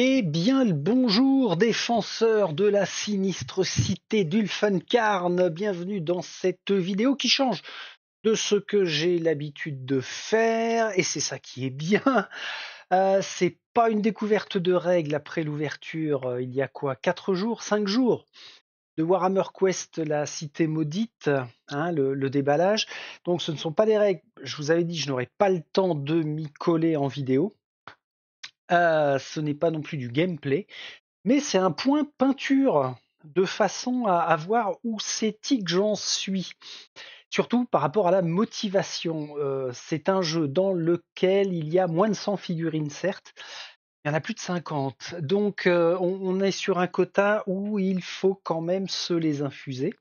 Eh bien, le bonjour, défenseur de la sinistre cité d'Ulfenkarn, Bienvenue dans cette vidéo qui change de ce que j'ai l'habitude de faire, et c'est ça qui est bien. Euh, c'est pas une découverte de règles après l'ouverture, euh, il y a quoi 4 jours 5 jours de Warhammer Quest, la cité maudite, hein, le, déballage. Donc ce ne sont pas des règles, je vous avais dit, je n'aurais pas le temps de m'y coller en vidéo. Ah, ce n'est pas non plus du gameplay, mais c'est un point peinture de façon à, voir où c'est que j'en suis. Surtout par rapport à la motivation. Euh, c'est un jeu dans lequel il y a moins de 100 figurines, certes, il y en a plus de 50. Donc euh, on, est sur un quota où il faut quand même se les infuser.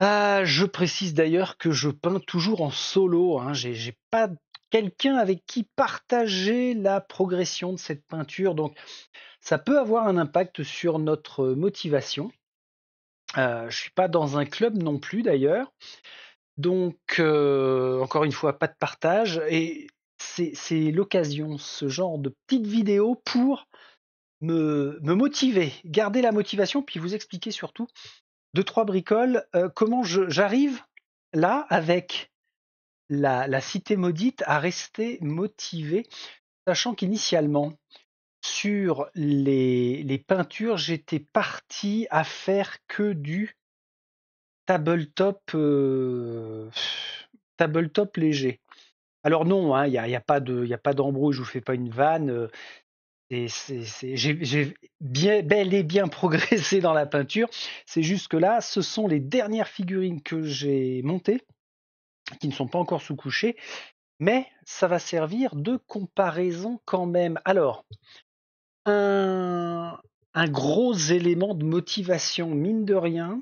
Ah, je précise d'ailleurs que je peins toujours en solo. Hein, j'ai, pas quelqu'un avec qui partager la progression de cette peinture. Donc ça peut avoir un impact sur notre motivation. Euh, je ne suis pas dans un club non plus d'ailleurs. Donc euh, encore une fois, pas de partage. Et c'est l'occasion, ce genre de petite vidéo pour me, me, motiver, garder la motivation, puis vous expliquer surtout deux, trois bricoles, euh, comment j'arrive là avec la, cité maudite a resté motivée, sachant qu'initialement, sur les, peintures, j'étais parti à faire que du tabletop, euh, tabletop léger. Alors non, hein, il n'y a, a, pas d'embrouille, je ne vous fais pas une vanne. Euh, j'ai bel et bien progressé dans la peinture. C'est juste que là, ce sont les dernières figurines que j'ai montées qui ne sont pas encore sous-couchés, mais ça va servir de comparaison quand même. Alors, un, gros élément de motivation, mine de rien,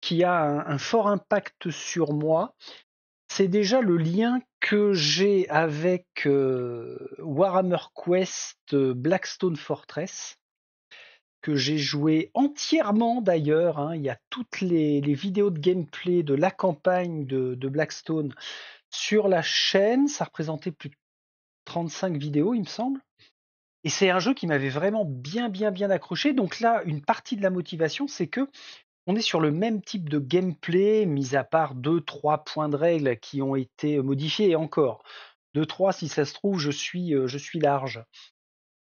qui a un, fort impact sur moi, c'est déjà le lien que j'ai avec euh, Warhammer Quest euh, Blackstone Fortress que j'ai joué entièrement d'ailleurs. Hein. Il y a toutes les, vidéos de gameplay de la campagne de, Blackstone sur la chaîne. Ça représentait plus de 35 vidéos, il me semble. Et c'est un jeu qui m'avait vraiment bien, bien, bien accroché. Donc là, une partie de la motivation, c'est que on est sur le même type de gameplay, mis à part deux, trois points de règles qui ont été modifiés et encore. Deux, trois, si ça se trouve, je suis, euh, je suis large.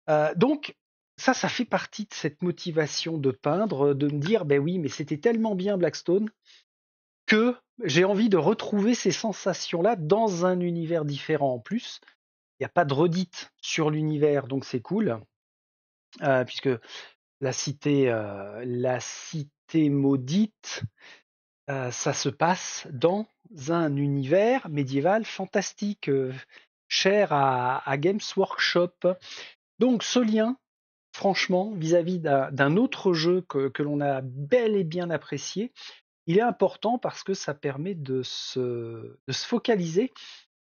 Euh, donc, ça, ça fait partie de cette motivation de peindre, euh, de me dire, ben oui, mais c'était tellement bien Blackstone que j'ai envie de retrouver ces sensations-là dans un univers différent en plus. Il n'y a pas de redite sur l'univers, donc c'est cool, euh, puisque la cité, euh, la cité maudite, ça se passe dans un univers médiéval fantastique, cher à Games Workshop. Donc ce lien franchement, vis-à-vis d'un autre jeu que, l'on a bel et bien apprécié, il est important parce que ça permet de se, focaliser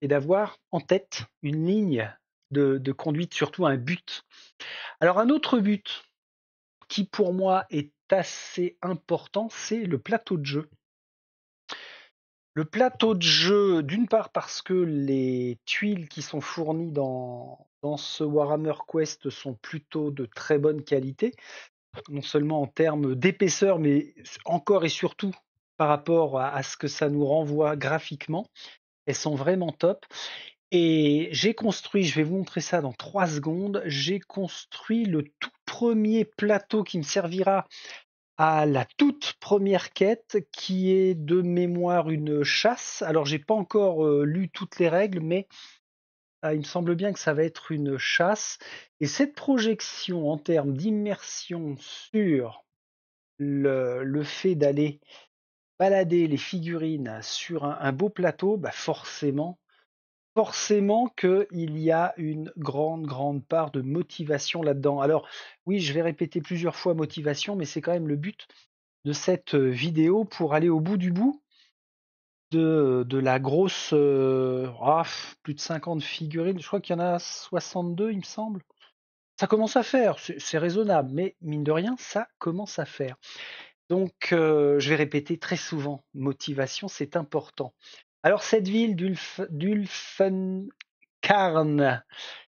et d'avoir en tête une ligne de, conduite, surtout un but. Alors un autre but qui pour moi est assez important, c'est le plateau de jeu. Le plateau de jeu, d'une part parce que les tuiles qui sont fournies dans, ce Warhammer Quest sont plutôt de très bonne qualité, non seulement en termes d'épaisseur, mais encore et surtout par rapport à, ce que ça nous renvoie graphiquement. Elles sont vraiment top. Et j'ai construit, je vais vous montrer ça dans trois secondes, j'ai construit le tout premier plateau qui me servira à la toute première quête qui est de mémoire une chasse. Alors j'ai pas encore euh, lu toutes les règles, mais euh, il me semble bien que ça va être une chasse. Et cette projection en termes d'immersion sur le, fait d'aller balader les figurines sur un, un beau plateau, bah forcément forcément qu'il y a une grande, grande part de motivation là-dedans. Alors oui, je vais répéter plusieurs fois motivation, mais c'est quand même le but de cette euh, vidéo pour aller au bout du bout de, de la grosse... Euh, ah, plus de 50 figurines, je crois qu'il y en a 62, il me semble. Ça commence à faire, c'est raisonnable, mais mine de rien, ça commence à faire. Donc, euh, je vais répéter très souvent, motivation, c'est important. Alors cette ville d'Ulfenkarn,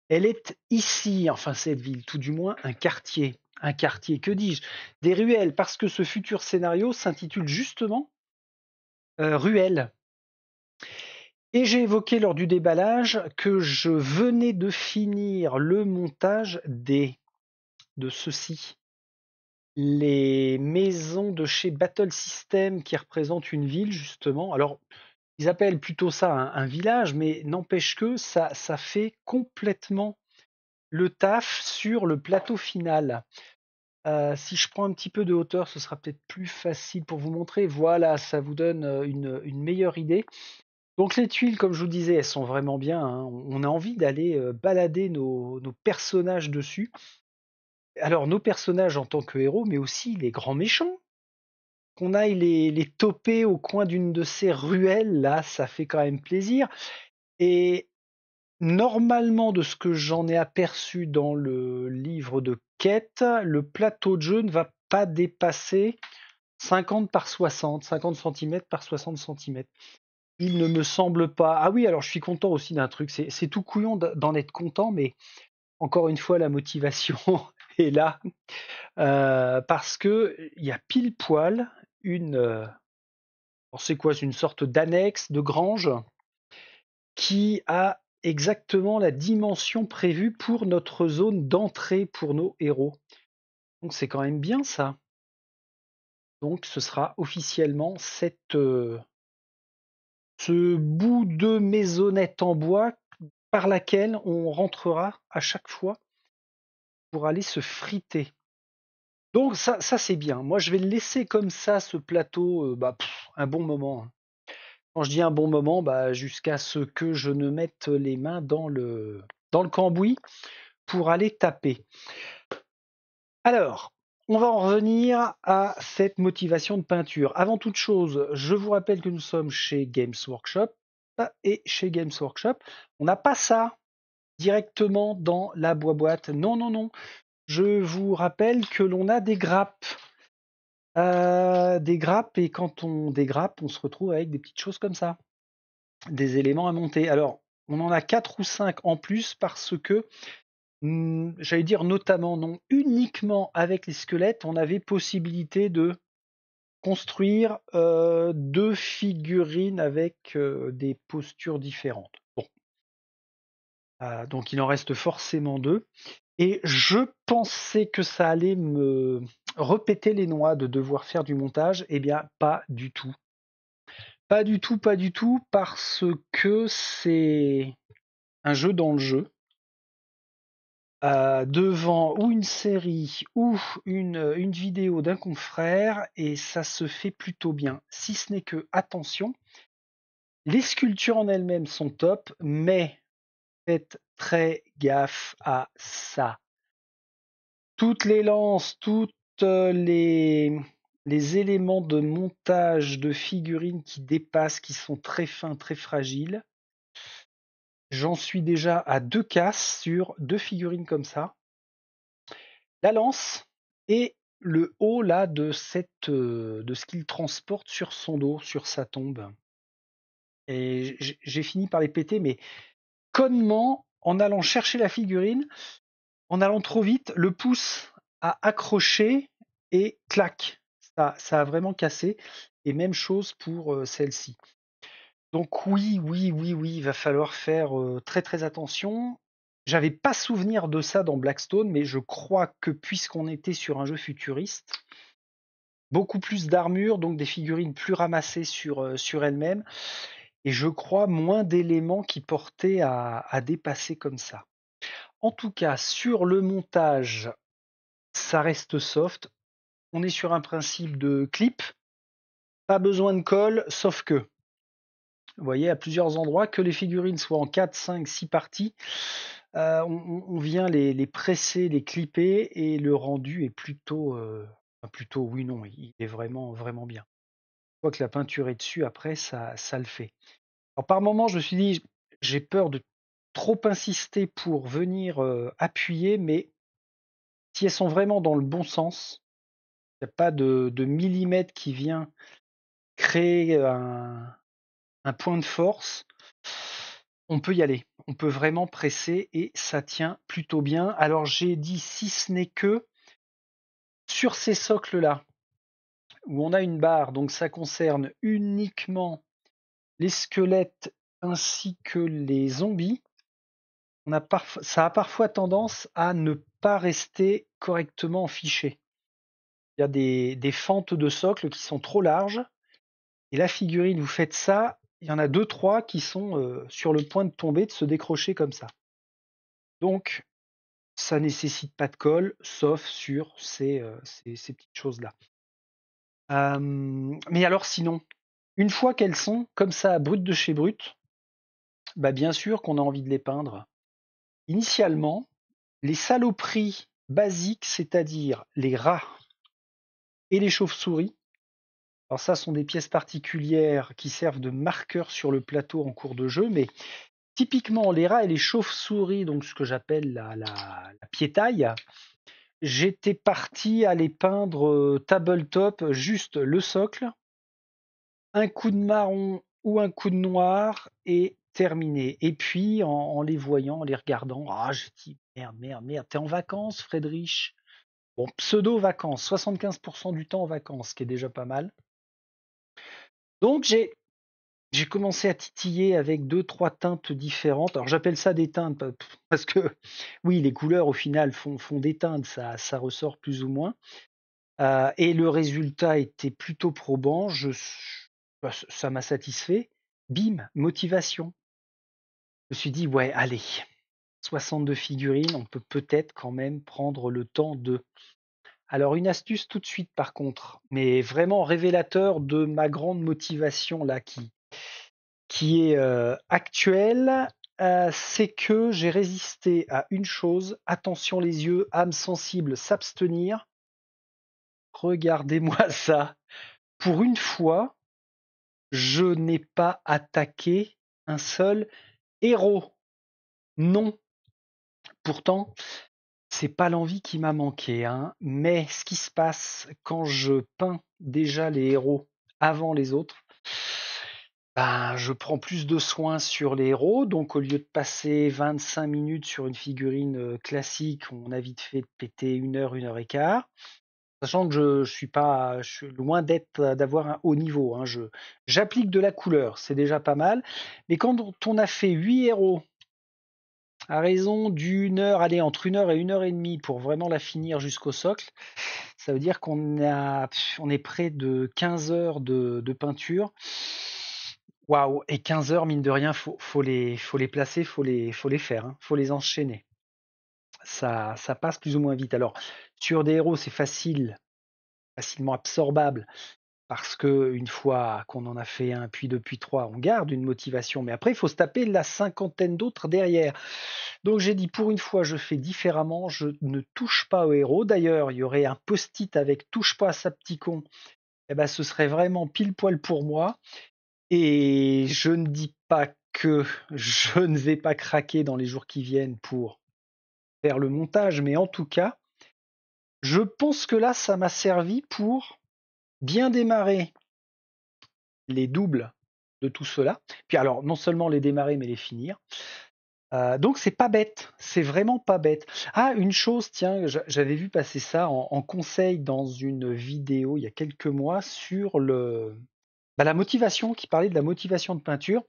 elle est ici, enfin cette ville, tout du moins un quartier. Un quartier, que dis-je Des ruelles, parce que ce futur scénario s'intitule justement Ruelles euh, ». Ruelle. Et j'ai évoqué lors du déballage que je venais de finir le montage des de ceci. Les maisons de chez Battle System qui représentent une ville, justement. Alors, ils appellent plutôt ça un, village, mais n'empêche que ça, ça fait complètement le taf sur le plateau final. Euh, si je prends un petit peu de hauteur, ce sera peut-être plus facile pour vous montrer. Voilà, ça vous donne euh, une, meilleure idée. Donc les tuiles, comme je vous disais, elles sont vraiment bien. Hein. On a envie d'aller euh, balader nos, personnages dessus. Alors nos personnages en tant que héros, mais aussi les grands méchants qu'on aille les, les toper au coin d'une de ces ruelles, là, ça fait quand même plaisir. Et normalement, de ce que j'en ai aperçu dans le livre de quête, le plateau de jeu ne va pas dépasser 50 par 60, 50 cm par 60 cm. Il ne me semble pas. Ah oui, alors je suis content aussi d'un truc. C'est tout couillon d'en être content, mais encore une fois, la motivation est là. Euh, parce que il y a pile poil une c'est quoi une sorte d'annexe, de grange, qui a exactement la dimension prévue pour notre zone d'entrée pour nos héros. Donc c'est quand même bien ça. Donc ce sera officiellement cette, ce bout de maisonnette en bois par laquelle on rentrera à chaque fois pour aller se friter. Donc ça, ça c'est bien. Moi, je vais laisser comme ça, ce plateau, euh, bah, un bon moment. Hein. Quand je dis un bon moment, bah, jusqu'à ce que je ne mette les mains dans le, dans le cambouis pour aller taper. Alors, on va en revenir à cette motivation de peinture. Avant toute chose, je vous rappelle que nous sommes chez Games Workshop ah, et chez Games Workshop, on n'a pas ça directement dans la boîte. Non, non, non. Je vous rappelle que l'on a des grappes. Euh, des grappes, et quand on dégrappe, on se retrouve avec des petites choses comme ça. Des éléments à monter. Alors, on en a 4 ou 5 en plus parce que, hmm, j'allais dire notamment, non, uniquement avec les squelettes, on avait possibilité de construire euh, deux figurines avec euh, des postures différentes. Bon. donc il en reste forcément deux. Et je pensais que ça allait me repéter les noix de devoir faire du montage. Eh bien, pas du tout. Pas du tout, pas du tout, parce que c'est un jeu dans le jeu. Euh, devant ou une série ou une, une vidéo d'un confrère et ça se fait plutôt bien. Si ce n'est que, attention, les sculptures en elles-mêmes sont top, mais très gaffe à ça. Toutes les lances, toutes euh, les, les éléments de montage de figurines qui dépassent, qui sont très fins, très fragiles. J'en suis déjà à deux casses sur deux figurines comme ça. La lance et le haut là de cette euh, de ce qu'il transporte sur son dos, sur sa tombe. Et j'ai fini par les péter, mais connement en allant chercher la figurine, en allant trop vite, le pouce a accroché et clac, ça, ça a vraiment cassé. Et même chose pour euh, celle-ci. Donc oui, oui, oui, oui, il va falloir faire euh, très très attention. J'avais pas souvenir de ça dans Blackstone, mais je crois que puisqu'on était sur un jeu futuriste, beaucoup plus d'armure, donc des figurines plus ramassées sur, euh, sur elles-mêmes, et je crois moins d'éléments qui portaient à, dépasser comme ça. En tout cas, sur le montage, ça reste soft. On est sur un principe de clip, pas besoin de colle, sauf que. Vous voyez, à plusieurs endroits, que les figurines soient en 4, 5, 6 parties, euh, on, vient les, presser, les clipper, et le rendu est plutôt, euh, plutôt oui, non, il est vraiment, vraiment bien fois que la peinture est dessus, après, ça, ça le fait. Alors, par moments, je me suis dit, j'ai peur de trop insister pour venir appuyer, mais si elles sont vraiment dans le bon sens, il n'y a pas de, millimètre qui vient créer un point de force, on peut y aller. On peut vraiment presser et ça tient plutôt bien. Alors j'ai dit si ce n'est que sur ces socles-là, où on a une barre, donc ça concerne uniquement les squelettes ainsi que les zombies, ça a parfois tendance à ne pas rester correctement fiché. Il y a des, fentes de socle qui sont trop larges. Et la figurine, vous faites ça, il y en a deux, trois qui sont euh, sur le point de tomber, de se décrocher comme ça. Donc, ça nécessite pas de colle, sauf sur ces euh, petites choses-là mais alors sinon, une fois qu'elles sont comme ça, brutes de chez brutes, bah bien sûr qu'on a envie de les peindre. Initialement, les saloperies basiques, c'est-à-dire les rats et les chauves-souris, alors ça sont des pièces particulières qui servent de marqueurs sur le plateau en cours de jeu, mais typiquement les rats et les chauves-souris, donc ce que j'appelle la, la piétaille, j'étais parti aller peindre euh, tabletop juste le socle, un coup de marron ou un coup de noir et terminé. Et puis en, les voyant, en les regardant, ah j'ai dit merde, merde, merde, t'es en vacances, Friedrich Bon, pseudo-vacances, 75% du temps en vacances, ce qui est déjà pas mal. Donc j'ai j'ai commencé à titiller avec deux, trois teintes différentes. Alors j'appelle ça des teintes parce que oui, les couleurs au final font, des teintes, ça, ça ressort plus ou moins. Euh, et le résultat était plutôt probant, je, bah, ça m'a satisfait. Bim, motivation. Je me suis dit, ouais, allez, 62 figurines, on peut peut-être quand même prendre le temps de... Alors une astuce tout de suite par contre, mais vraiment révélateur de ma grande motivation là qui, qui est euh, actuel, euh, c'est que j'ai résisté à une chose, attention les yeux, âme sensible, s'abstenir. Regardez-moi ça. Pour une fois, je n'ai pas attaqué un seul héros. Non. Pourtant, c'est pas l'envie qui m'a manqué, hein. mais ce qui se passe quand je peins déjà les héros avant les autres, ben, je prends plus de soins sur les héros, donc au lieu de passer 25 minutes sur une figurine euh, classique, on a vite fait de péter une heure, une heure et quart. Sachant que je, suis pas, loin d'être euh, d'avoir un haut niveau. Hein. j'applique de la couleur, c'est déjà pas mal. Mais quand on a fait 8 héros à raison d'une heure, allez, entre une heure et une heure et demie pour vraiment la finir jusqu'au socle, ça veut dire qu'on on est près de 15 heures de peinture. Waouh Et 15 heures, mine de rien, faut, faut les, faut les placer, faut les, faut les faire, il hein, faut les enchaîner. Ça, ça passe plus ou moins vite. Alors, sur des héros, c'est facile, facilement absorbable, parce que une fois qu'on en a fait un, puis deux, puis trois, on garde une motivation. Mais après, il faut se taper la cinquantaine d'autres derrière. Donc j'ai dit, pour une fois, je fais différemment, je ne touche pas aux héros. D'ailleurs, il y aurait un post-it avec touche pas à sa petit con. Eh ben, ce serait vraiment pile poil pour moi. Et je ne dis pas que je ne vais pas craquer dans les jours qui viennent pour faire le montage, mais en tout cas, je pense que là, ça m'a servi pour bien démarrer les doubles de tout cela. Puis alors, non seulement les démarrer, mais les finir. Donc, euh, donc c'est pas bête, c'est vraiment pas bête. Ah, une chose, tiens, j'avais vu passer ça en, conseil dans une vidéo il y a quelques mois sur le bah, la motivation, qui parlait de la motivation de peinture.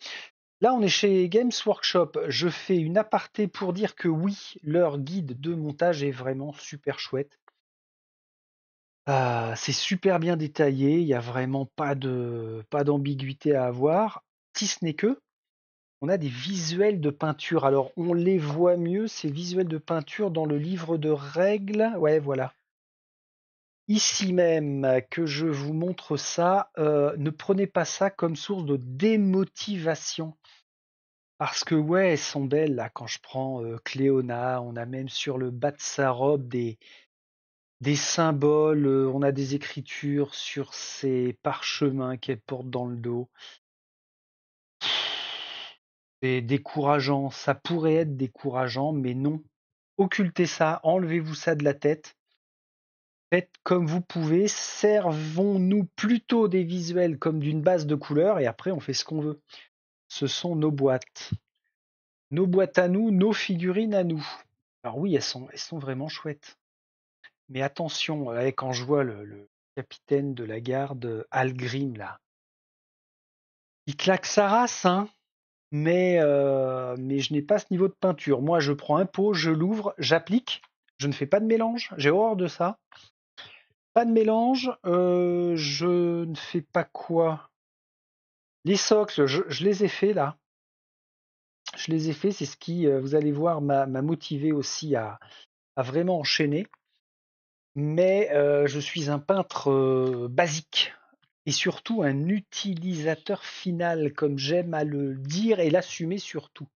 Là, on est chez Games Workshop. Je fais une aparté pour dire que oui, leur guide de montage est vraiment super chouette. Ah, c'est super bien détaillé, il n'y a vraiment pas de pas d'ambiguïté à avoir, si ce n'est que on a des visuels de peinture. Alors on les voit mieux, ces visuels de peinture dans le livre de règles. Ouais, voilà. Ici même que je vous montre ça, euh, ne prenez pas ça comme source de démotivation. Parce que ouais, elles sont belles là quand je prends, euh, Cléona, on a même sur le bas de sa robe des des symboles, euh, on a des écritures sur ses parchemins qu'elle porte dans le dos. C'est décourageant, ça pourrait être décourageant, mais non. Occultez ça, enlevez-vous ça de la tête. Faites comme vous pouvez, servons-nous plutôt des visuels comme d'une base de couleurs et après on fait ce qu'on veut. Ce sont nos boîtes. Nos boîtes à nous, nos figurines à nous. Alors oui, elles sont, vraiment chouettes. Mais attention, quand je vois le, capitaine de la garde Algrim là, il claque sa race, hein euh, mais je n'ai pas ce niveau de peinture. Moi, je prends un pot, je l'ouvre, j'applique, je ne fais pas de mélange, j'ai horreur de ça. Pas de mélange, euh, je ne fais pas quoi? Les socles, je, les ai faits là. Je les ai faits, c'est ce qui, euh, vous allez voir, m'a motivé aussi à, vraiment enchaîner. Mais euh, je suis un peintre basique et surtout un utilisateur final, comme j'aime à le dire et l'assumer surtout.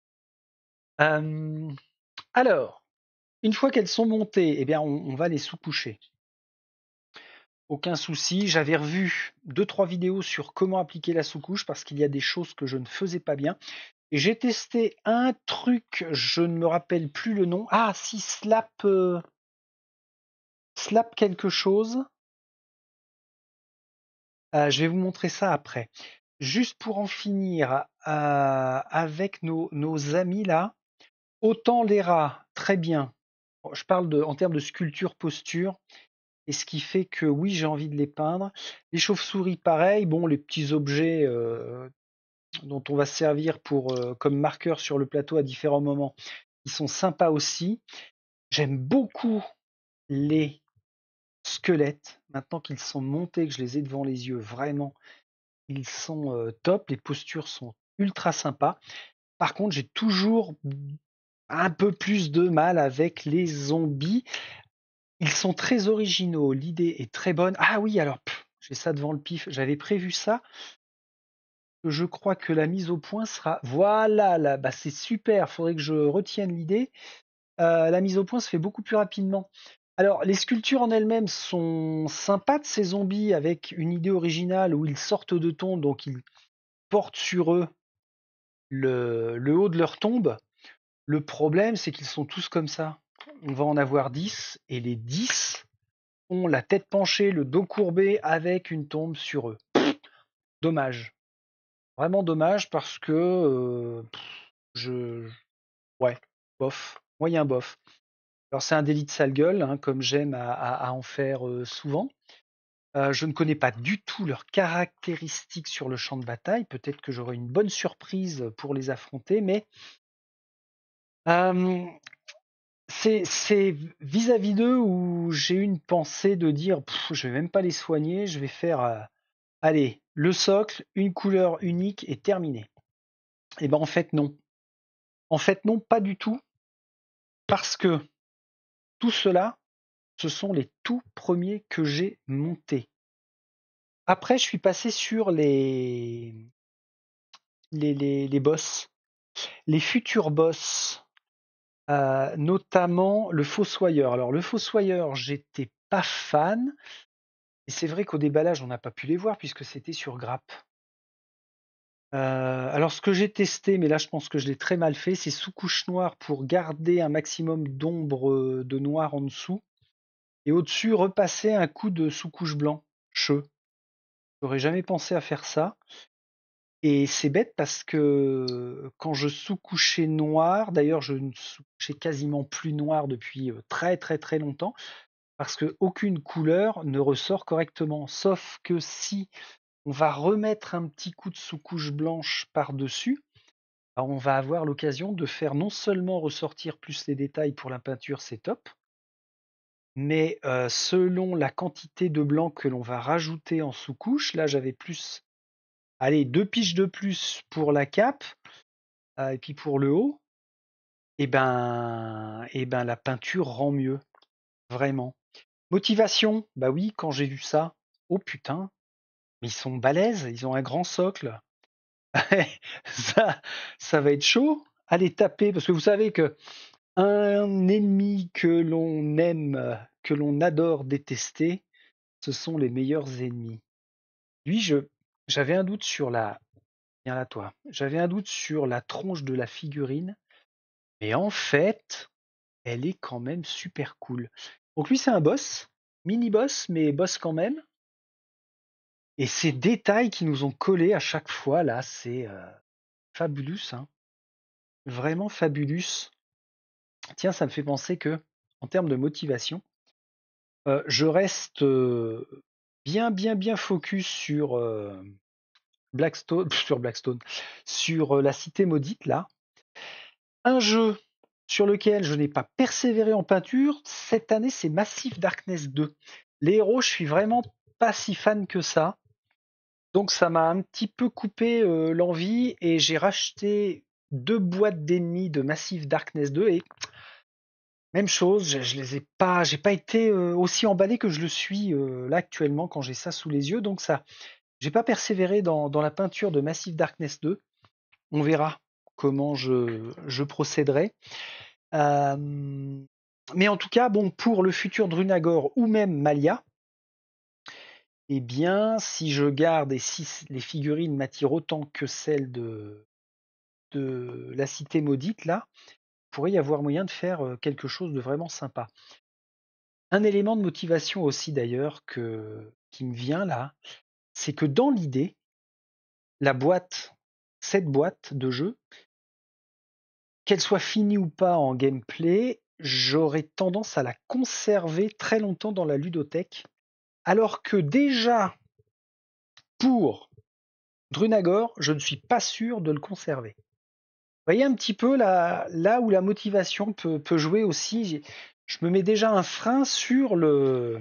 alors, une fois qu'elles sont montées, eh bien, on va les sous-coucher aucun souci. J'avais revu deux trois vidéos sur comment appliquer la sous-couche parce qu'il y a des choses que je ne faisais pas bien. j'ai testé un truc, je ne me rappelle plus le nom. Ah, si slap euh, slap quelque chose. Euh, je vais vous montrer ça après. Juste pour en finir euh, avec nos, nos amis là, autant les rats, très bien. Je parle de, en termes de sculpture, posture. Et ce qui fait que oui, j'ai envie de les peindre. Les chauves-souris, pareil, bon, les petits objets dont on va servir pour, comme marqueur sur le plateau à différents moments, ils sont sympas aussi. J'aime beaucoup les squelettes, maintenant qu'ils sont montés, que je les ai devant les yeux, vraiment, ils sont top, les postures sont ultra sympas. Par contre, j'ai toujours un peu plus de mal avec les zombies. Ils sont très originaux, l'idée est très bonne. Ah oui, alors j'ai ça devant le pif, j'avais prévu ça. Je crois que la mise au point sera. Voilà, là, bah c'est super, faudrait que je retienne l'idée. Euh, la mise au point se fait beaucoup plus rapidement. Alors, les sculptures en elles-mêmes sont sympas ces zombies avec une idée originale où ils sortent de tombe, donc ils portent sur eux le haut de leur tombe. Le problème, c'est qu'ils sont tous comme ça on va en avoir 10, et les 10 ont la tête penchée, le dos courbé, avec une tombe sur eux. dommage. Vraiment dommage parce que euh, je. Ouais, bof. Moyen bof. Alors c'est un délit de sale gueule, hein, comme j'aime à, en faire euh, souvent. Euh, je ne connais pas du tout leurs caractéristiques sur le champ de bataille. Peut-être que j'aurai une bonne surprise pour les affronter, mais c'est vis-à-vis d'eux où j'ai eu une pensée de dire je je vais même pas les soigner, je vais faire euh, allez, le socle, une couleur unique et terminé. Et eh ben en fait non. En fait non, pas du tout parce que tout cela ce sont les tout premiers que j'ai montés. Après je suis passé sur les, les, les boss. Les futurs boss euh, notamment le Fossoyeur. Alors le Fossoyeur, j'étais pas fan. Et c'est vrai qu'au déballage, on n'a pas pu les voir puisque c'était sur grappe. Euh, alors ce que j'ai testé, mais là je pense que je l'ai très mal fait, c'est sous couche noire pour garder un maximum d'ombre euh, de noir en dessous et au-dessus repasser un coup de sous couche blanc. Je n'aurais jamais pensé à faire ça. Et c'est bête parce que euh, quand je sous-couchais noir, d'ailleurs je ne sous-couchais quasiment plus noir depuis euh, très très très longtemps, parce qu'aucune couleur ne ressort correctement. Sauf que si on va remettre un petit coup de sous-couche blanche par-dessus, bah, on va avoir l'occasion de faire non seulement ressortir plus les détails pour la peinture, c'est top, mais euh, selon la quantité de blanc que l'on va rajouter en sous-couche, là j'avais plus allez, deux piges de plus pour la cape euh, et puis pour le haut, et eh ben, et eh ben la peinture rend mieux, vraiment. Motivation, bah oui, quand j'ai vu ça, oh putain, mais ils sont balèzes, ils ont un grand socle. ça, ça va être chaud. Allez taper, parce que vous savez que un ennemi que l'on aime, que l'on adore détester, ce sont les meilleurs ennemis. Lui, je, j'avais un doute sur la. Viens là, toi. J'avais un doute sur la tronche de la figurine. Mais en fait, elle est quand même super cool. Donc lui, c'est un boss. Mini-boss, mais boss quand même. Et ces détails qui nous ont collés à chaque fois, là, c'est euh, fabuleux. Hein. Vraiment fabuleux. Tiens, ça me fait penser que, en termes de motivation, euh, je reste euh, bien, bien, bien focus sur, Blackstone, sur Blackstone, sur euh, la cité maudite là. Un jeu sur lequel je n'ai pas persévéré en peinture, cette année c'est Massive Darkness 2. Les héros, je suis vraiment pas si fan que ça. Donc ça m'a un petit peu coupé euh, l'envie et j'ai racheté deux boîtes d'ennemis de Massive Darkness 2 et même chose, je, je les ai pas, j'ai pas été euh, aussi emballé que je le suis là actuellement quand j'ai ça sous les yeux, donc ça, j'ai pas persévéré dans, la peinture de Massive Darkness 2. On verra comment je, procéderai. Euh, mais en tout cas, bon, pour le futur Drunagor ou même Malia, eh bien, si je garde et si les figurines m'attirent autant que celles de, la cité maudite, là, pourrait y avoir moyen de faire euh, quelque chose de vraiment sympa. Un élément de motivation aussi d'ailleurs que qui me vient là, c'est que dans l'idée, la boîte, cette boîte de jeu, qu'elle soit finie ou pas en gameplay, j'aurais tendance à la conserver très longtemps dans la ludothèque, alors que déjà, pour Drunagor, je ne suis pas sûr de le conserver. Vous voyez un petit peu là, où la motivation peut jouer aussi. Je me mets déjà un frein sur le,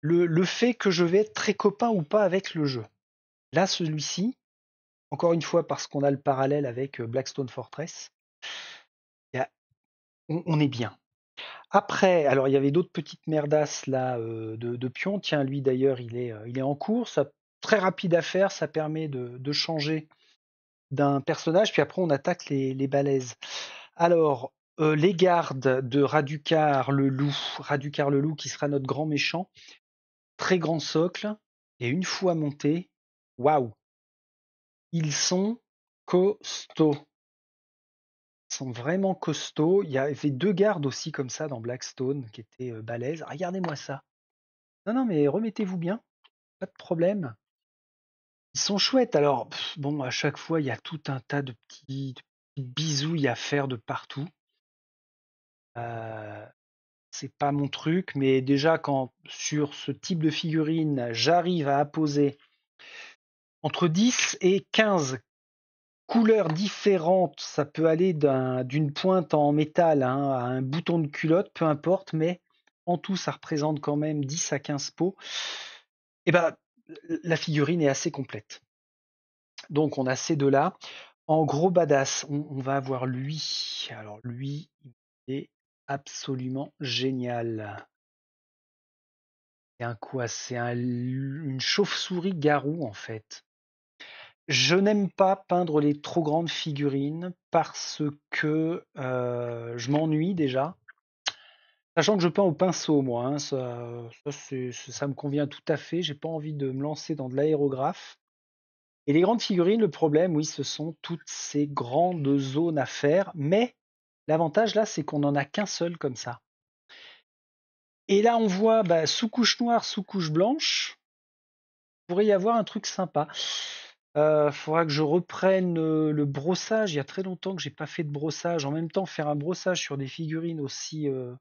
le, fait que je vais être très copain ou pas avec le jeu. Là, celui-ci, encore une fois, parce qu'on a le parallèle avec euh, Blackstone Fortress, on, est bien. Après, alors il y avait d'autres petites merdasses là euh, de, pion. Tiens, lui d'ailleurs, il est, euh, il est en cours. Ça, très rapide à faire, ça permet de, de changer d'un personnage, puis après on attaque les, les balaises. Alors, les gardes de Raducar le loup, Raducar le loup qui sera notre grand méchant, très grand socle, et une fois monté, waouh, ils sont costauds. Ils sont vraiment costauds. Il y avait deux gardes aussi comme ça dans Blackstone qui étaient euh, balèzes. Ah, regardez-moi ça. Non, non, mais remettez-vous bien, pas de problème. Ils sont chouettes. Alors, bon, à chaque fois, il y a tout un tas de petits, bisouilles à faire de partout. Euh, c'est pas mon truc, mais déjà quand sur ce type de figurine, j'arrive à apposer entre 10 et 15 couleurs différentes, ça peut aller d'une pointe en métal hein, à un bouton de culotte, peu importe, mais en tout ça représente quand même 10 à 15 pots. Et eh ben la figurine est assez complète. Donc on a ces deux là. En gros badass, on, on va avoir lui. Alors lui, il est absolument génial. C'est un quoi C'est une chauve-souris garou en fait. Je n'aime pas peindre les trop grandes figurines parce que euh, je m'ennuie déjà. Sachant que je peins au pinceau, moi, hein, ça, ça, me convient tout à fait. J'ai pas envie de me lancer dans de l'aérographe. Et les grandes figurines, le problème, oui, ce sont toutes ces grandes zones à faire, mais L'avantage là, c'est qu'on n'en a qu'un seul comme ça. Et là, on voit bah, sous couche noire, sous couche blanche, il pourrait y avoir un truc sympa. Il euh, faudra que je reprenne euh, le brossage. Il y a très longtemps que je n'ai pas fait de brossage. En même temps, faire un brossage sur des figurines aussi euh,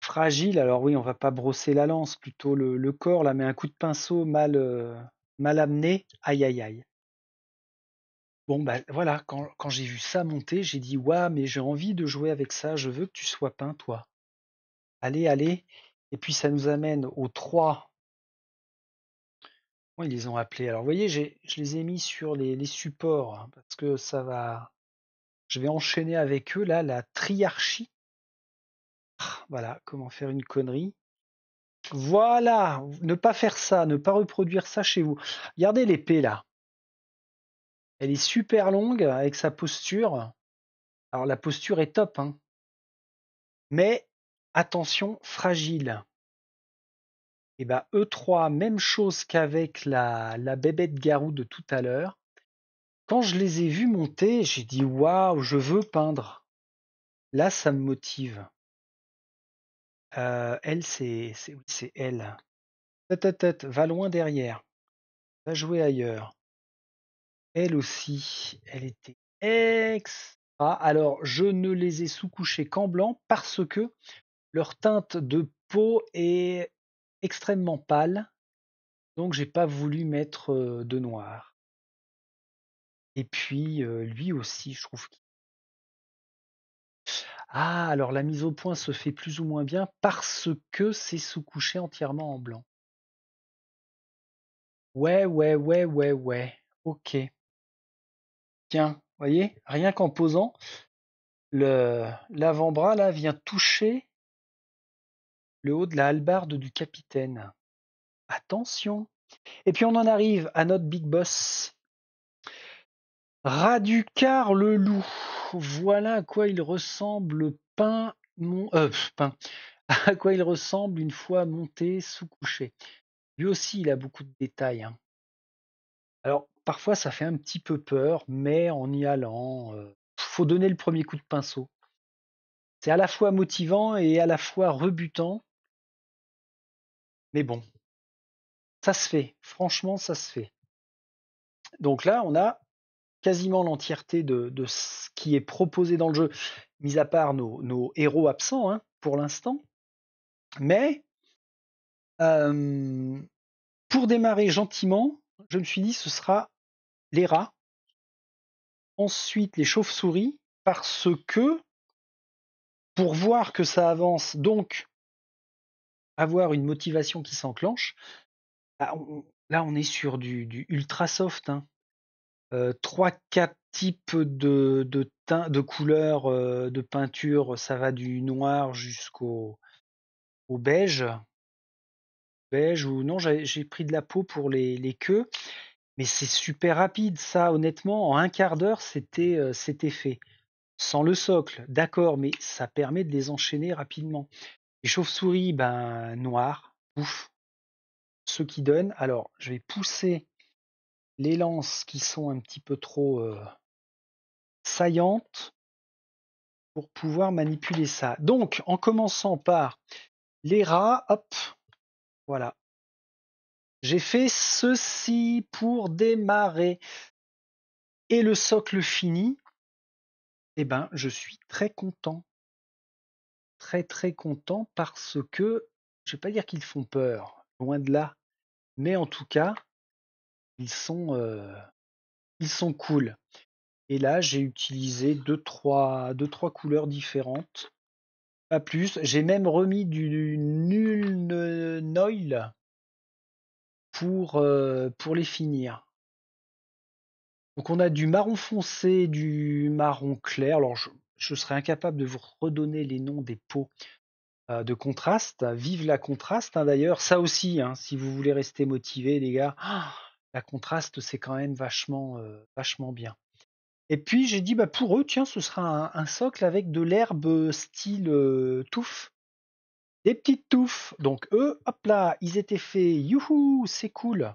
fragiles. Alors oui, on va pas brosser la lance, plutôt le, corps là, mais un coup de pinceau mal, mal amené. Aïe aïe aïe. Bon, ben voilà, quand j'ai vu ça monter, j'ai dit: «Waouh, mais j'ai envie de jouer avec ça, je veux que tu sois peint, toi. Allez, allez!» et puis ça nous amène aux trois. ils les ont appelés? Alors, vous voyez, je les ai mis sur les supports, hein, parce que ça va je vais enchaîner avec eux, là, la triarchie. Ah, voilà, comment faire une connerie. Voilà! Ne pas faire ça, ne pas reproduire ça chez vous. Regardez l'épée, là. Elle est super longue avec sa posture. Alors la posture est top, hein. mais attention, fragile. Et bien bah, E3, même chose qu'avec la, la bébête garou de tout à l'heure. Quand je les ai vus monter, j'ai dit waouh, je veux peindre. Là, ça me motive. Euh, elle, c'est elle. Tête, tête, va loin derrière. Va jouer ailleurs. Elle aussi, elle était extra. Alors, je ne les ai sous-couchés qu'en blanc parce que leur teinte de peau est extrêmement pâle. Donc, j'ai pas voulu mettre de noir. Et puis, lui aussi, je trouve qu'il. Ah, alors la mise au point se fait plus ou moins bien parce que c'est sous-couché entièrement en blanc. Ouais, ouais, ouais, ouais, ouais. Ok. Tiens, voyez, rien qu'en posant, l'avant-bras là vient toucher le haut de la hallebarde du capitaine. Attention. Et puis on en arrive à notre big boss. Raducar le loup. Voilà à quoi il ressemble pain mon euh, pain. À quoi il ressemble une fois monté sous couché. Lui aussi, il a beaucoup de détails. Hein. Alors, Parfois, ça fait un petit peu peur, mais en y allant, il euh, faut donner le premier coup de pinceau. C'est à la fois motivant et à la fois rebutant mais bon ça se fait, franchement ça se fait. Donc là, on a quasiment l'entièreté de ce qui est proposé dans le jeu, mis à part nos héros absents, hein, pour l'instant. Mais euh, pour démarrer gentiment, je me suis dit: «Ce sera les rats, ensuite les chauves-souris, parce que pour voir que ça avance, donc avoir une motivation qui s'enclenche, bah, là, on, est sur du, du ultra soft. 3-4 hein. euh, types de, de, teint, de couleurs euh, de peinture, ça va du noir jusqu'au au beige. Beige ou non, j'ai pris de la peau pour les, les queues. Mais c'est super rapide, ça, honnêtement. En un quart d'heure, euh, c'était fait. Sans le socle, d'accord, mais ça permet de les enchaîner rapidement. Les chauves-souris, ben, noir, ouf, ce qui donne. alors, je vais pousser les lances qui sont un petit peu trop euh, saillantes pour pouvoir manipuler ça. Donc, en commençant par les rats, hop, voilà, j'ai fait ceci pour démarrer. Et le socle fini, eh ben, je suis très content. Très très content parce que, je vais pas dire qu'ils font peur, loin de là. Mais en tout cas, ils sont, euh, ils sont cool. Et là, j'ai utilisé deux trois, deux, trois couleurs différentes. Pas plus. J'ai même remis du nul noil euh, pour, les finir. Donc on a du marron foncé, du marron clair. Alors je, serais incapable de vous redonner les noms des pots euh, de contraste. Vive la contraste hein, d'ailleurs. Ça aussi, hein, si vous voulez rester motivé, les gars, la contraste c'est quand même vachement, euh, vachement bien. Et puis j'ai dit bah pour eux, tiens, ce sera un socle avec de l'herbe style touffe des petites touffes. Donc eux, hop là, ils étaient faits. Youhou, c'est cool.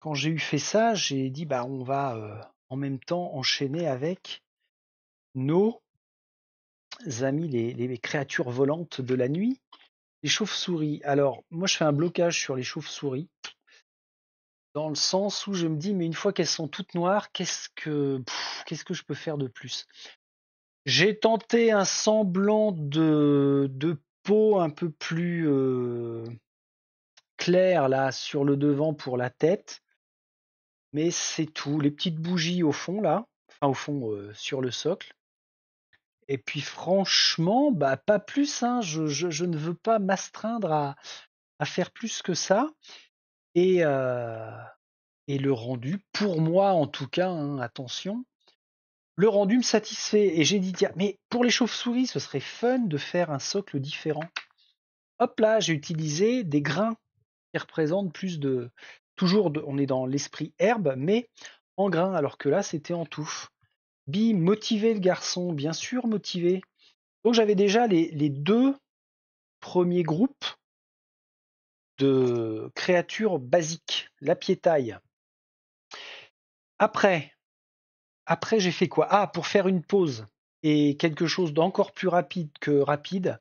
Quand j'ai eu fait ça, j'ai dit bah on va euh, en même temps enchaîner avec nos amis, les, créatures volantes de la nuit, les chauves-souris. Alors moi je fais un blocage sur les chauves-souris dans le sens où je me dis mais une fois qu'elles sont toutes noires, qu'est-ce que qu'est-ce que je peux faire de plus J'ai tenté un semblant de, de un peu plus clair là sur le devant pour la tête. Mais c'est tout. Les petites bougies au fond là, enfin au fond sur le socle. Et puis franchement, bah pas plus. Hein, je, je, ne veux pas m'astreindre à, à, faire plus que ça. Et, et le rendu, pour moi en tout cas, hein, attention, le rendu me satisfait. Et j'ai dit, tiens, mais pour les chauves-souris, ce serait fun de faire un socle différent. Hop là, j'ai utilisé des grains qui représentent plus de. Toujours, on est dans l'esprit herbe, mais en grains, alors que là, c'était en touffe. Bi motivé le garçon, bien sûr motivé. Donc j'avais déjà les, les deux premiers groupes de créatures basiques, la piétaille. Après, après j'ai fait quoi Ah, pour faire une pause et quelque chose d'encore plus rapide que rapide.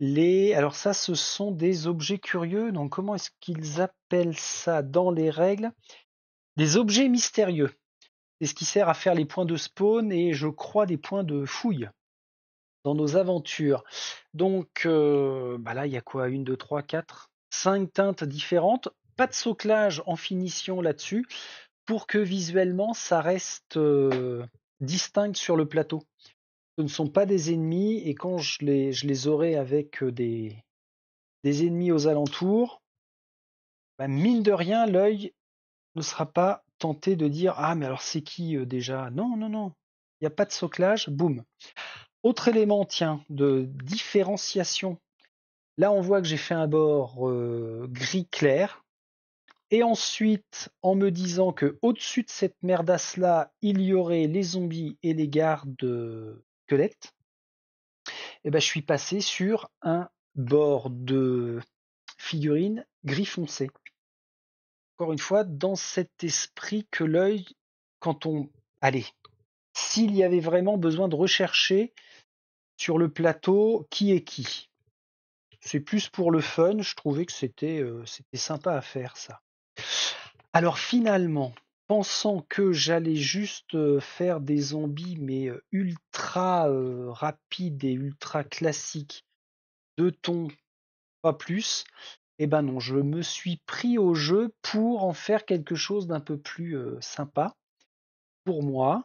Les, alors ça, ce sont des objets curieux. Donc comment est-ce qu'ils appellent ça dans les règles Des objets mystérieux. C'est ce qui sert à faire les points de spawn et je crois des points de fouille dans nos aventures. Donc euh, bah là, il y a quoi Une, deux, trois, quatre, cinq teintes différentes. Pas de soclage en finition là-dessus pour que visuellement ça reste distinct sur le plateau. Ce ne sont pas des ennemis et quand je les, aurai avec des, ennemis aux alentours, bah, mine de rien, l'œil ne sera pas tenté de dire Ah, mais alors c'est qui déjà Non, non, non. Il n'y a pas de soclage, boum. Autre élément, tiens, de différenciation. Là, on voit que j'ai fait un bord gris clair, et ensuite en me disant que au-dessus de cette merdasse là, il y aurait les zombies et les gardes squelettes, eh ben je suis passé sur un bord de figurine gris foncé. Encore une fois, dans cet esprit que l'œil, quand on allez, s'il y avait vraiment besoin de rechercher sur le plateau qui est qui. C'est plus pour le fun, je trouvais que c'était euh, sympa à faire ça. Alors finalement, pensant que j'allais juste, faire des zombies mais, ultra, rapides et ultra classiques, de ton pas plus et eh ben non, je me suis pris au jeu pour en faire quelque chose d'un peu plus, sympa, pour moi.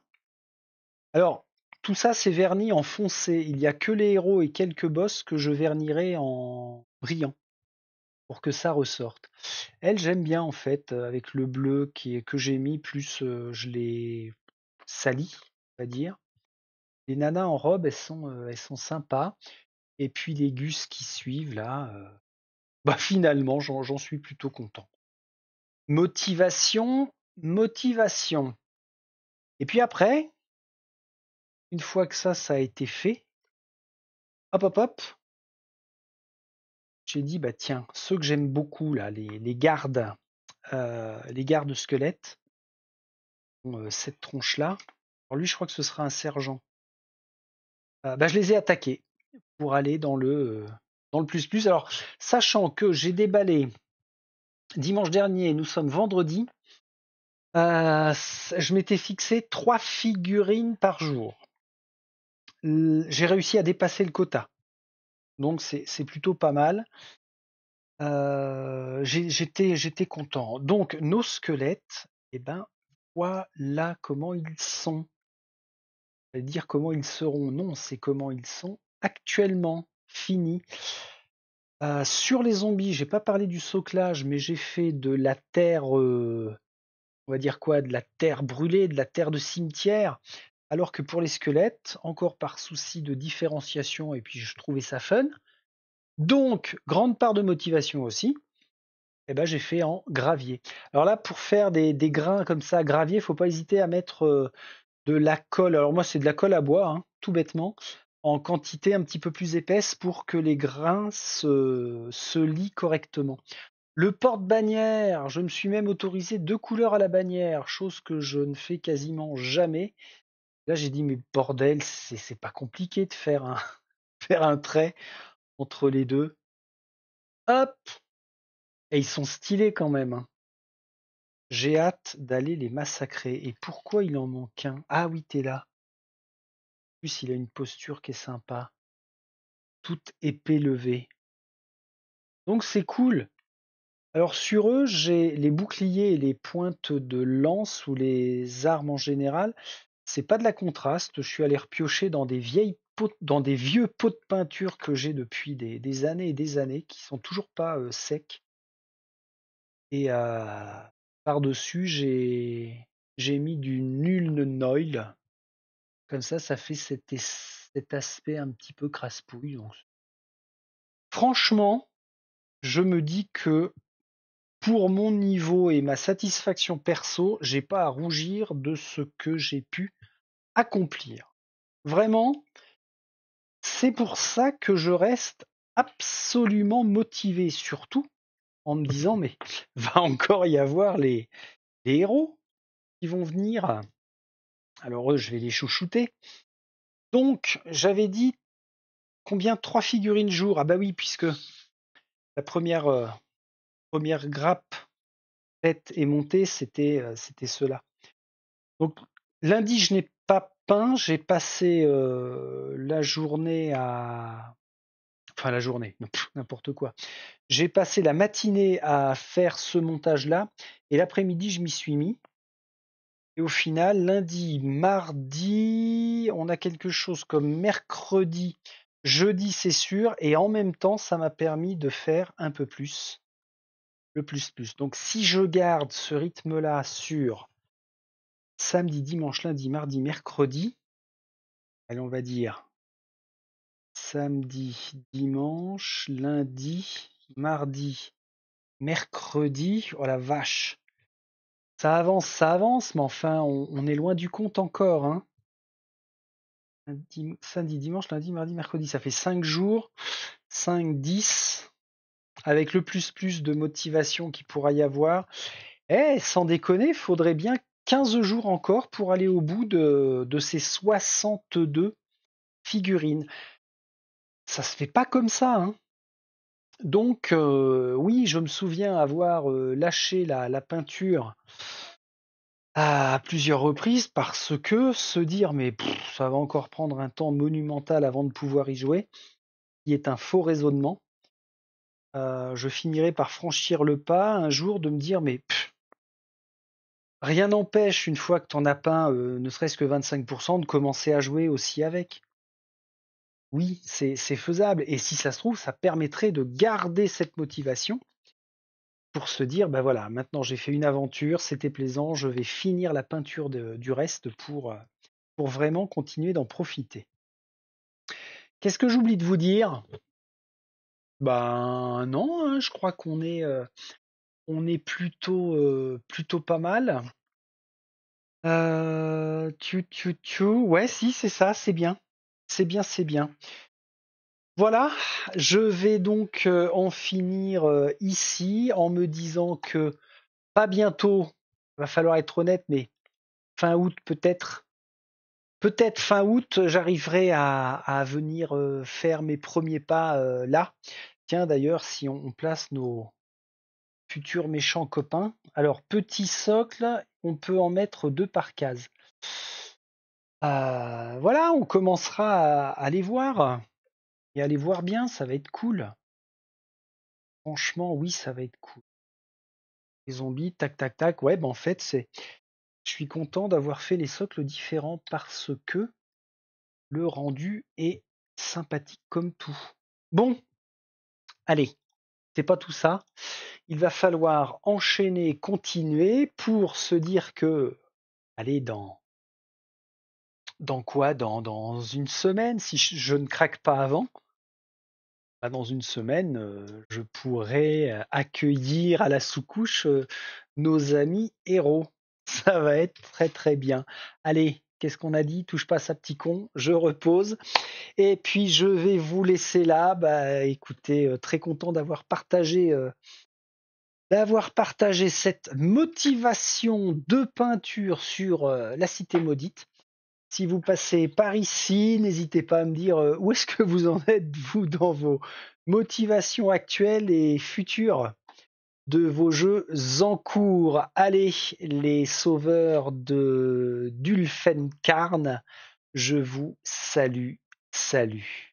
Alors, tout ça c'est verni en foncé, il n'y a que les héros et quelques boss que je vernirai en brillant que ça ressorte. Elle, j'aime bien en fait euh, avec le bleu qui est, que j'ai mis, plus euh, je les salis on va dire. Les nanas en robe, elles sont, euh, elles sont sympas. Et puis les gus qui suivent là, bah finalement, j'en suis plutôt content. Motivation, motivation. Et puis après, une fois que ça, ça a été fait, hop hop hop, j'ai dit, bah tiens, ceux que j'aime beaucoup, là, les, gardes, euh, les gardes squelettes, euh, cette tronche-là. Alors lui, je crois que ce sera un sergent. Euh, bah, je les ai attaqués pour aller dans le, dans le plus plus. Alors, sachant que j'ai déballé dimanche dernier, nous sommes vendredi, je m'étais fixé trois figurines par jour. J'ai réussi à dépasser le quota. Donc c'est plutôt pas mal. Euh, j'étais content. Donc nos squelettes, eh ben voilà comment ils sont. Dire comment ils seront, non, c'est comment ils sont actuellement. finis. Euh, sur les zombies, j'ai pas parlé du soclage, mais j'ai fait de la terre, euh, on va dire quoi, de la terre brûlée, de la terre de cimetière. Alors que pour les squelettes, encore par souci de différenciation, et puis je trouvais ça fun, donc grande part de motivation aussi, eh ben, j'ai fait en gravier. Alors là, pour faire des, grains comme ça, gravier, faut pas hésiter à mettre euh, de la colle. Alors moi, c'est de la colle à bois, hein, tout bêtement, en quantité un petit peu plus épaisse pour que les grains se, se lient correctement. Le porte-bannière, je me suis même autorisé deux couleurs à la bannière, chose que je ne fais quasiment jamais. Là, j'ai dit, mais bordel, c'est pas compliqué de faire un, faire un trait entre les deux. Hop Et ils sont stylés quand même. Hein. J'ai hâte d'aller les massacrer. Et pourquoi il en manque un Ah oui, t'es là. En plus, il a une posture qui est sympa. Toute épée levée. Donc c'est cool. Alors sur eux, j'ai les boucliers et les pointes de lance ou les armes en général. C'est pas de la contraste, je suis allé repiocher dans des vieilles pots dans des vieux pots de peinture que j'ai depuis des années et des années qui sont toujours pas, euh, secs et euh, par-dessus, j'ai j'ai mis du noil. Comme ça, ça fait cet aspect un petit peu crasse donc Franchement, je me dis que pour mon niveau et ma satisfaction perso, j'ai pas à rougir de ce que j'ai pu accomplir. Vraiment, c'est pour ça que je reste absolument motivé, surtout en me disant mais va encore y avoir les, héros qui vont venir. Alors eux, je vais les chouchouter. Donc, j'avais dit combien trois figurines jour. Ah bah oui, puisque la première, euh, grappe grappe et montée c'était c'était cela. Donc lundi, je n'ai pas peint, j'ai passé la journée à enfin la journée, n'importe quoi. J'ai passé la matinée à faire ce montage-là et l'après-midi, je m'y suis mis. Et au final, lundi, mardi, on a quelque chose comme mercredi, jeudi, c'est sûr. Et en même temps, ça m'a permis de faire un peu plus le plus plus. Donc si je garde ce rythme-là sur samedi, dimanche, lundi, mardi, mercredi, allez on va dire samedi, dimanche, lundi, mardi, mercredi, oh la vache, ça avance, ça avance, mais enfin on, est loin du compte encore. Hein. Samedi, dimanche, lundi, mardi, mercredi, ça fait 5 jours, 5, 10, avec le plus plus de motivation qu'il pourra y avoir, eh, sans déconner, faudrait bien 15 jours encore pour aller au bout de, ces 62 figurines. Ça se fait pas comme ça, hein. Donc, euh, oui, je me souviens avoir euh, lâché la, peinture à plusieurs reprises parce que se dire, mais ça va encore prendre un temps monumental avant de pouvoir y jouer, il est un faux raisonnement. Euh, je finirai par franchir le pas un jour de me dire mais rien n'empêche une fois que t'en as peint euh, ne serait-ce que 25% de commencer à jouer aussi avec. Oui, c'est faisable. Et si ça se trouve, ça permettrait de garder cette motivation pour se dire, ben voilà, maintenant j'ai fait une aventure, c'était plaisant, je vais finir la peinture du reste pour, euh, pour vraiment continuer d'en profiter. Qu'est-ce que j'oublie de vous dire ben non, hein, je crois qu'on est, euh, on est plutôt, euh, plutôt pas mal. Euh, tu, tu, tu. Ouais, si, c'est ça, c'est bien. C'est bien, c'est bien. Voilà, je vais donc en finir ici en me disant que pas bientôt, va falloir être honnête, mais fin août peut-être, peut-être fin août, j'arriverai à, venir faire mes premiers pas là d'ailleurs, si on, place nos futurs méchants copains, alors petit socle, on peut en mettre deux par case. Euh, voilà, on commencera à, à, les voir. Et à les voir bien, ça va être cool. Franchement, oui, ça va être cool. Les zombies, tac, tac, tac. Ouais, ben en fait, c'est. Je suis content d'avoir fait les socles différents parce que le rendu est sympathique comme tout. Bon, allez, c'est pas tout ça. Il va falloir enchaîner, continuer pour se dire que, allez, dans, dans quoi dans, dans, une semaine, si je, ne craque pas avant, bah, dans une semaine, euh, je pourrai euh, accueillir à la sous-couche euh, nos amis héros. Ça va être très très bien. Allez, qu'est-ce qu'on a dit Touche pas sa petit con, je repose. Et puis je vais vous laisser là. Bah, écoutez, euh, très content d'avoir partagé, euh, d'avoir partagé cette motivation de peinture sur euh, la cité maudite. Si vous passez par ici, n'hésitez pas à me dire où est-ce que vous en êtes, vous, dans vos motivations actuelles et futures de vos jeux en cours. Allez, les sauveurs de Dulfencarn, je vous salue, salue.